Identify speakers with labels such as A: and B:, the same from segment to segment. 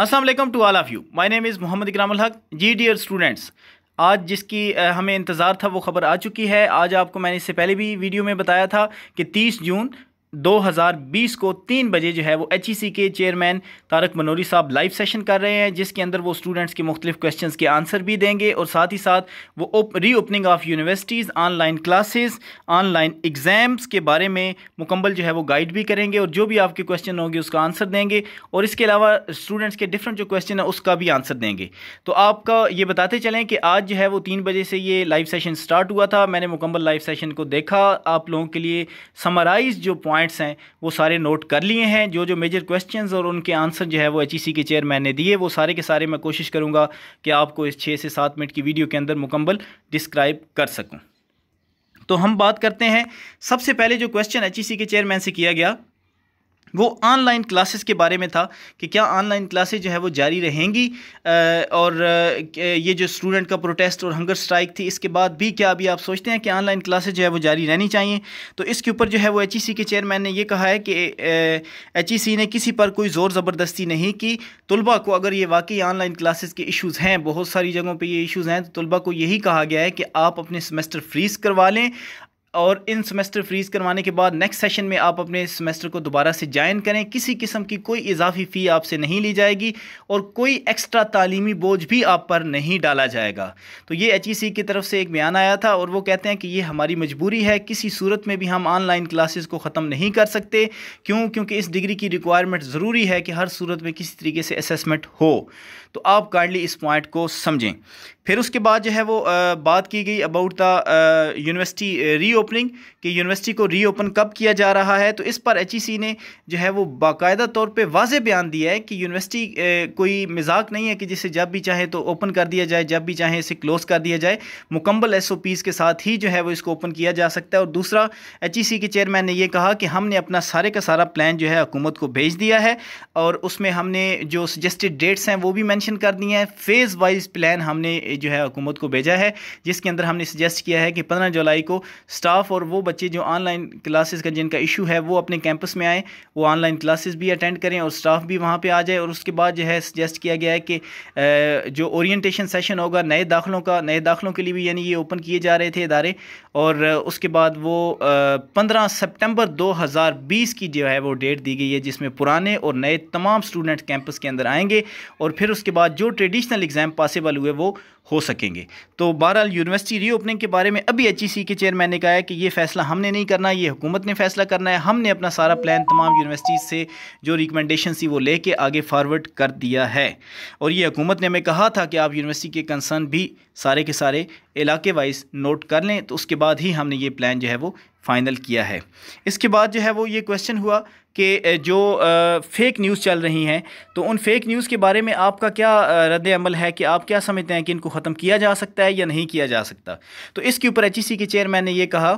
A: Aslam to all of you my name is Mohammad Ikram Haq ji dear students आज जिसकी हमें इंतज़ार था वो ख़बर आ चुकी है आज आपको मैंने इससे पहले भी वीडियो में बताया था कि 30 जून 2020 को तीन बजे जो है वो एच e के चेयरमैन तारक मनोरी साहब लाइव सेशन कर रहे हैं जिसके अंदर वो स्टूडेंट्स के मुख्तलिफ क्वेश्चन के आंसर भी देंगे और साथ ही साथ वो reopening of universities online classes online exams के बारे में मुकम्मल जो है वो गाइड भी करेंगे और जो भी आपके क्वेश्चन होंगे उसका आंसर देंगे और इसके अलावा स्टूडेंट्स के डिफरेंट जो क्वेश्चन है उसका भी आंसर देंगे तो आपका ये बताते चलें कि आज जो है वो तीन बजे से ये लाइव सेशन स्टार्ट हुआ था मैंने मुकम्मल लाइव सेशन को देखा आप लोगों के लिए समराइज़ जो पॉइंट पॉइंट्स हैं वो सारे नोट कर लिए हैं जो जो मेजर क्वेश्चंस और उनके आंसर जो है वो एच e के चेयरमैन ने दिए वो सारे के सारे मैं कोशिश करूँगा कि आपको इस छः से सात मिनट की वीडियो के अंदर मुकम्मल डिस्क्राइब कर सकूँ तो हम बात करते हैं सबसे पहले जो क्वेश्चन एच e के चेयरमैन से किया गया वो ऑनलाइन क्लासेस के बारे में था कि क्या ऑनलाइन क्लासेज जो है वो जारी रहेंगी और ये जो स्टूडेंट का प्रोटेस्ट और हंगर स्ट्राइक थी इसके बाद भी क्या अभी आप सोचते हैं कि ऑनलाइन क्लासेज जो है वो जारी रहनी चाहिए तो इसके ऊपर जो है वो एच e के चेयरमैन ने यह कहा है कि एच e ने किसी पर कोई ज़ोर ज़बरदस्ती नहीं की तलबा को अगर ये वाकई ऑनलाइन क्लासेस के इशूज़ हैं बहुत सारी जगहों पर ये इशूज़ हैं तो तलबा को यही कहा गया है कि आप अपने सेमेस्टर फ्रीज़ करवा लें और इन सेमेस्टर फ्रीज़ करवाने के बाद नेक्स्ट सेशन में आप अपने सेमेस्टर को दोबारा से ज्वाइन करें किसी किस्म की कोई इजाफी फ़ी आपसे नहीं ली जाएगी और कोई एक्स्ट्रा तालीमी बोझ भी आप पर नहीं डाला जाएगा तो ये एच e की तरफ से एक बयान आया था और वो कहते हैं कि ये हमारी मजबूरी है किसी सूरत में भी हम ऑनलाइन क्लासेस को ख़त्म नहीं कर सकते क्यों क्योंकि इस डिग्री की रिक्वायरमेंट ज़रूरी है कि हर सूरत में किसी तरीके से असेसमेंट हो तो आप काइंडली इस पॉइंट को समझें फिर उसके बाद जो है वो आ, बात की गई अबाउट द यूनिवर्सिटी रीओपनिंग कि यूनिवर्सिटी को रीओपन कब किया जा रहा है तो इस पर एच e ने जो है वो बाकायदा तौर पर वाज बयान दिया है कि यूनिवर्सिटी कोई मजाक नहीं है कि जिसे जब भी चाहे तो ओपन कर दिया जाए जब भी चाहे इसे क्लोज़ कर दिया जाए मुकम्मल एस के साथ ही जो है वो इसको ओपन किया जा सकता है और दूसरा एच e के चेयरमैन ने यह कहा कि हमने अपना सारे का सारा प्लान जो है हुकूमत को भेज दिया है और उसमें हमने जो सजेस्टेड डेट्स हैं वो भी मैंशन कर दी हैं फेज़ वाइज प्लान हमने जो है हुकूमत को भेजा है जिसके अंदर हमने सजेस्ट किया है कि पंद्रह जुलाई को स्टाफ और वो बच्चे जो ऑनलाइन क्लासेस का जिनका इशू है वो अपने कैंपस में आएँ वो ऑनलाइन क्लासेस भी अटेंड करें और स्टाफ भी वहाँ पर आ जाए और उसके बाद जो है सजेस्ट किया गया है कि जो ओरिएंटेशन सेशन होगा नए दाखिलों का नए दाखिलों के लिए भी यानी ये ओपन किए जा रहे थे इदारे और उसके बाद वो पंद्रह सितंबर 2020 की जो है वो डेट दी गई है जिसमें पुराने और नए तमाम स्टूडेंट कैंपस के अंदर आएंगे और फिर उसके बाद जो ट्रेडिशनल एग्ज़ाम पॉसिबल हुए वो हो सकेंगे तो बहरहाल यूनिवर्सिटी रीओपनिंग के बारे में अभी एच के चेयरमैन ने कहा है कि ये फ़ैसला हमने नहीं करना ये हुकूमत ने फैसला करना है हमने अपना सारा प्लान तमाम यूनिवर्सिटीज़ से जो रिकमेंडेशन थी वो लेके आगे फारवर्ड कर दिया है और ये हुकूमत ने हमें कहा था कि आप यूनिवर्सिटी के कंसर्न भी सारे के सारे इलाके वाइज नोट कर लें तो उसके बाद ही हमने ये प्लान जो है वो फ़ाइनल किया है इसके बाद जो है वो ये क्वेश्चन हुआ कि जो फेक न्यूज़ चल रही हैं तो उन फेक न्यूज़ के बारे में आपका क्या रद्द अमल है कि आप क्या समझते हैं कि इनको ख़त्म किया जा सकता है या नहीं किया जा सकता तो इसके ऊपर एच e के चेयरमैन ने यह कहा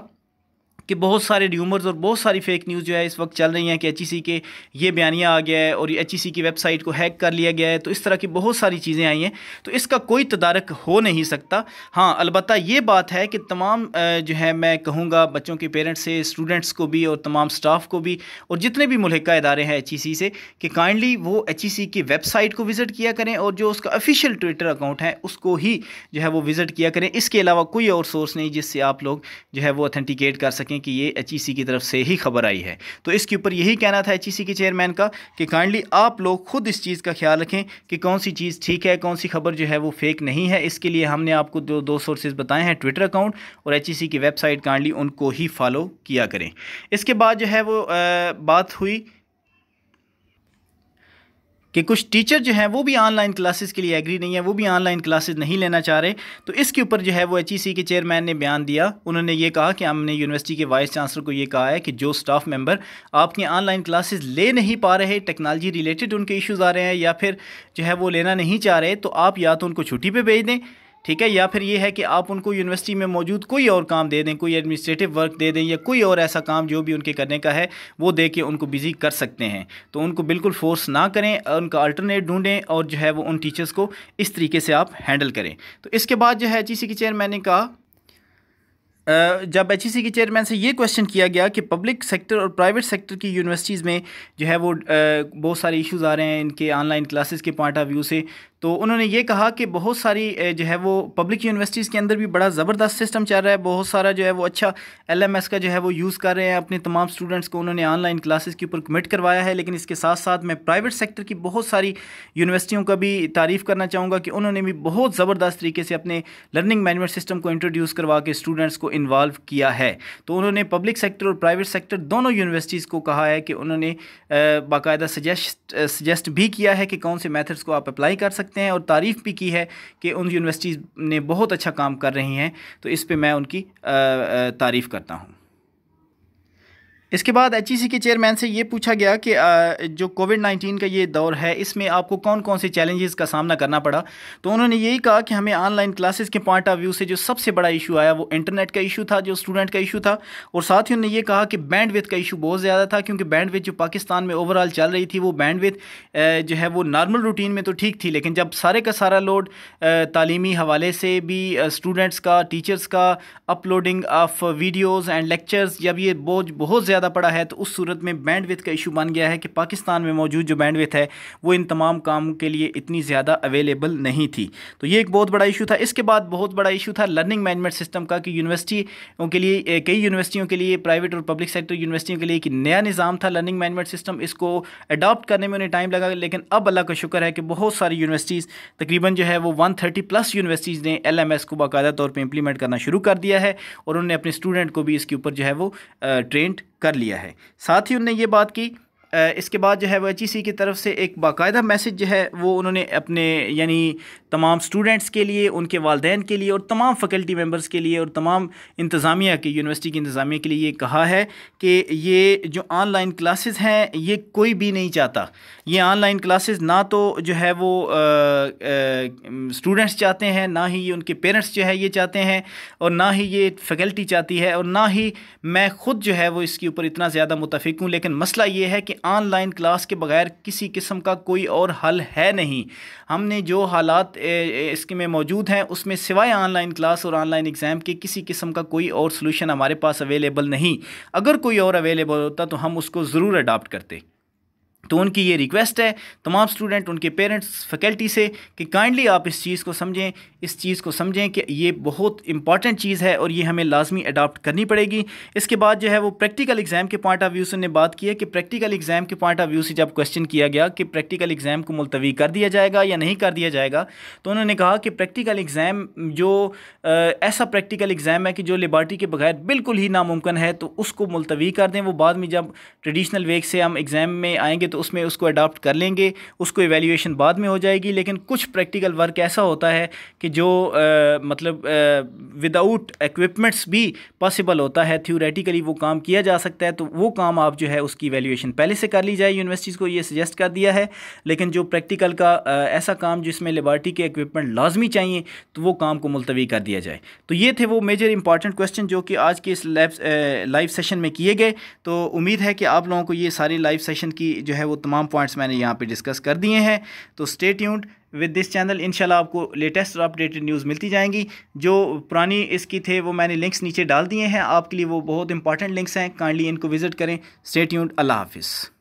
A: कि बहुत सारे र्यूमर्स और बहुत सारी फेक न्यूज़ जो है इस वक्त चल रही हैं कि एच e के ये बयानियाँ आ गया है और एच e की वेबसाइट को हैक कर लिया गया है तो इस तरह की बहुत सारी चीज़ें आई हैं तो इसका कोई तदारक हो नहीं सकता हाँ अलबत् ये बात है कि तमाम जो है मैं कहूँगा बच्चों के पेरेंट्स से स्टूडेंट्स को भी और तमाम स्टाफ को भी और जितने भी मुलहका इदारे हैं एच e से कि काइंडली वो एच की वेबसाइट को विज़िट किया करें और जो उसका अफिशियल ट्विटर अकाउंट है उसको ही जो है वो विज़िट किया करें इसके अलावा कोई और सोर्स नहीं जिससे आप लोग जो है वो अथेंटिकेट कर सकें सकें कि ये एच की तरफ से ही खबर आई है तो इसके ऊपर यही कहना था एच के चेयरमैन का कि काइंडली आप लोग खुद इस चीज़ का ख्याल रखें कि कौन सी चीज़ ठीक है कौन सी खबर जो है वो फेक नहीं है इसके लिए हमने आपको दो दो सोर्सेज बताए हैं ट्विटर अकाउंट और एच की वेबसाइट काइंडली उनको ही फॉलो किया करें इसके बाद जो है वो आ, बात हुई कि कुछ टीचर जो हैं वो भी ऑनलाइन क्लासेस के लिए एग्री नहीं है वो भी ऑनलाइन क्लासेस नहीं लेना चाह रहे तो इसके ऊपर जो है वो एच e के चेयरमैन ने बयान दिया उन्होंने ये कहा कि हमने यूनिवर्सिटी के वाइस चांसलर को ये कहा है कि जो स्टाफ मेम्बर आपके ऑनलाइन क्लासेज ले नहीं पा रहे टेक्नोलॉजी रिलेटेड उनके इशूज़ आ रहे हैं या फिर जो है वो लेना नहीं चाह रहे तो आप या तो उनको छुट्टी पर भेज दें ठीक है या फिर ये है कि आप उनको यूनिवर्सिटी में मौजूद कोई और काम दे दें कोई एडमिनिस्ट्रेटिव वर्क दे दें या कोई और ऐसा काम जो भी उनके करने का है वो दे के उनको बिज़ी कर सकते हैं तो उनको बिल्कुल फोर्स ना करें उनका अल्टरनेट ढूंढें और जो है वो उन टीचर्स को इस तरीके से आप हैंडल करें तो इसके बाद जो है एच के चेयरमैन ने कहा जब एच के चेयरमैन से ये क्वेश्चन किया गया कि पब्लिक सेक्टर और प्राइवेट सेक्टर की यूनिवर्सिटीज़ में जो है वो बहुत सारे इश्यूज आ रहे हैं इनके ऑनलाइन क्लासेस के पॉइंट ऑफ व्यू से तो उन्होंने ये कहा कि बहुत सारी जो है वो पब्लिक यूनिवर्सिटीज़ के अंदर भी बड़ा ज़बरदस्त सिस्टम चल रहा है बहुत सारा जो है वो अच्छा एलएमएस का जो है वो यूज़ कर रहे हैं अपने तमाम स्टूडेंट्स को उन्होंने ऑनलाइन क्लासेस के ऊपर कमिट करवाया है लेकिन इसके साथ साथ मैं प्राइवेट सेक्टर की बहुत सारी यूनिवर्सिटियों का भी तारीफ़ करना चाहूँगा कि उन्होंने भी बहुत ज़बरदस्त तरीके से अपने लर्निंग मैनेजमेंट सिस्टम को इंट्रोड्यूस करवा के स्टूडेंट्स को इन्वाल्व किया है तो उन्होंने पब्लिक सेक्टर और प्राइवेट सेक्टर दोनों यूनिवर्सिटीज़ को कहा है कि उन्होंने बाकायदा सजेस्ट सजेस्ट भी किया है कि कौन से मैथड्स को आप अप्लाई कर सकते सकते हैं और तारीफ़ भी की है कि उन यूनिवर्सिटीज़ ने बहुत अच्छा काम कर रही हैं तो इस पर मैं उनकी तारीफ़ करता हूँ इसके बाद एच के चेयरमैन से ये पूछा गया कि जो कोविड 19 का ये दौर है इसमें आपको कौन कौन से चैलेंजेस का सामना करना पड़ा तो उन्होंने यही कहा कि हमें ऑनलाइन क्लासेस के पॉइंट ऑफ व्यू से जो सबसे बड़ा इशू आया वो इंटरनेट का इशू था जो स्टूडेंट का इशू था और साथ ही उन्होंने ये कहा कि बैंड का इशू बहुत ज़्यादा था क्योंकि बैंड जो पाकिस्तान में ओवरऑल चल रही थी वो बैंड जो है वो नॉर्मल रूटीन में तो ठीक थी लेकिन जब सारे का सारा लोड तालीमी हवाले से भी स्टूडेंट्स का टीचर्स का uploading of videos and lectures जब ये बोझ बहुत ज़्यादा ज़्यादा पड़ा है तो उस सूरत में बैंड का इशू बन गया है कि पाकिस्तान में मौजूद जो बैंड है वो इन तमाम काम के लिए इतनी ज़्यादा अवेलेबल नहीं थी तो ये एक बहुत बड़ा इशू था इसके बाद बहुत बड़ा इशू था लर्निंग मैनेजमेंट सिस्टम का कि यूनिवर्सिटी के लिए कई यूनिवर्सिटियों के लिए प्राइवेट और पब्लिक सेक्टर यूनिवर्सिटियों के लिए एक नया निज़ाम था लर्निंग मैनेजमेंट सिस्टम इसको अडॉप्ट करने में उन्हें टाइम लगा लेकिन अब अल्लाह का शुक्र है कि बहुत सारी यूनिवर्सिटीज़ तकरीबन जो है वो वन थर्टी प्लस यूनिवर्सिटीज़ ने एल एम एस को बाकायदा तौर पर इंप्लीमेंट करना शुरू कर दिया है और उन्होंने अपने स्टूडेंट को भी इसके ऊपर जो है वो ट्रेंड कर लिया है साथ ही उनने ये बात की इसके बाद जो है वह एच की तरफ से एक बाकायदा मैसेज जो है वो उन्होंने अपने यानी तमाम स्टूडेंट्स के लिए उनके वालदेन के लिए और तमाम फ़ैकल्टी मेम्बर्स के लिए और तमाम इंतज़ामिया के यूनिवर्सिटी की इंतज़ामिया के लिए ये कहा है कि ये जो ऑनलाइन क्लासेस हैं ये कोई भी नहीं चाहता ये ऑनलाइन क्लासेस ना तो जो है वो स्टूडेंट्स चाहते हैं ना ही ये उनके पेरेंट्स जो है ये चाहते हैं और ना ही ये फैकल्टी चाहती है और ना ही मैं ख़ुद जो है वो इसके ऊपर इतना ज़्यादा मुतफिक हूँ लेकिन मसला ये है कि ऑनलाइन क्लास के बगैर किसी किस्म का कोई और हल है नहीं हमने जो हालात में मौजूद हैं उसमें सिवाय ऑनलाइन क्लास और ऑनलाइन एग्ज़ाम के किसी किस्म का कोई और सोल्यूशन हमारे पास अवेलेबल नहीं अगर कोई और अवेलेबल होता तो हम उसको ज़रूर अडाप्ट करते तो उनकी ये रिक्वेस्ट है तमाम स्टूडेंट उनके पेरेंट्स फैकल्टी से कि काइंडली आप इस चीज़ को समझें इस चीज़ को समझें कि ये बहुत इंपॉर्टेंट चीज़ है और ये हमें लाजमी अडाप्ट करनी पड़ेगी इसके बाद जो है वो प्रैक्टिकल एग्ज़ाम के पॉइंट ऑफ व्यू से ने बात की है कि प्रैक्टिकल एग्ज़ाम के पॉइंट ऑफ व्यू से जब क्वेश्चन किया गया कि प्रैक्टिकल एग्ज़ाम को मुलतवी कर दिया जाएगा या नहीं कर दिया जाएगा तो उन्होंने कहा कि प्रैक्टिकल एग्ज़ाम जो ऐसा प्रैक्टिकल एग्ज़ाम है कि जो लिबार्टी के बगैर बिल्कुल ही नामुमकिन है तो उसको मुलतवी कर दें वो बाद में जब ट्रेडिशनल वे से हम एग्ज़ाम में आएँगे तो तो उसमें उसको अडाप्ट कर लेंगे उसको एवेल्यूशन बाद में हो जाएगी लेकिन कुछ प्रैक्टिकल वर्क ऐसा होता है कि जो आ, मतलब विदाउट इक्विपमेंट्स भी पॉसिबल होता है थ्योरेटिकली वो काम किया जा सकता है तो वो काम आप जो है उसकी वैल्यूएशन पहले से कर ली जाए यूनिवर्सिटीज़ को ये सजेस्ट कर दिया है लेकिन जो प्रैक्टिकल का ऐसा काम जिसमें लेबार्टी के इक्विपमेंट लाजमी चाहिए तो वो काम को मुलतवी कर दिया जाए तो ये थे वो मेजर इंपॉर्टेंट क्वेश्चन जो कि आज के इस लाइव सेशन में किए गए तो उम्मीद है कि आप लोगों को ये सारी लाइव सेशन की जो है वो तमाम पॉइंट्स मैंने यहाँ पे डिस्कस कर दिए हैं तो stay tuned with this channel इंशाल्लाह आपको लेटेस्ट और अपडेटेड न्यूज़ मिलती जाएंगी जो पुरानी इसकी थे वो मैंने लिंक्स नीचे डाल दिए हैं आपके लिए वो बहुत इंपॉर्टेंट लिंक्स हैं काइंडली इनको विज़िट करें स्टे ट्यून्ड अल्लाह हाफिज़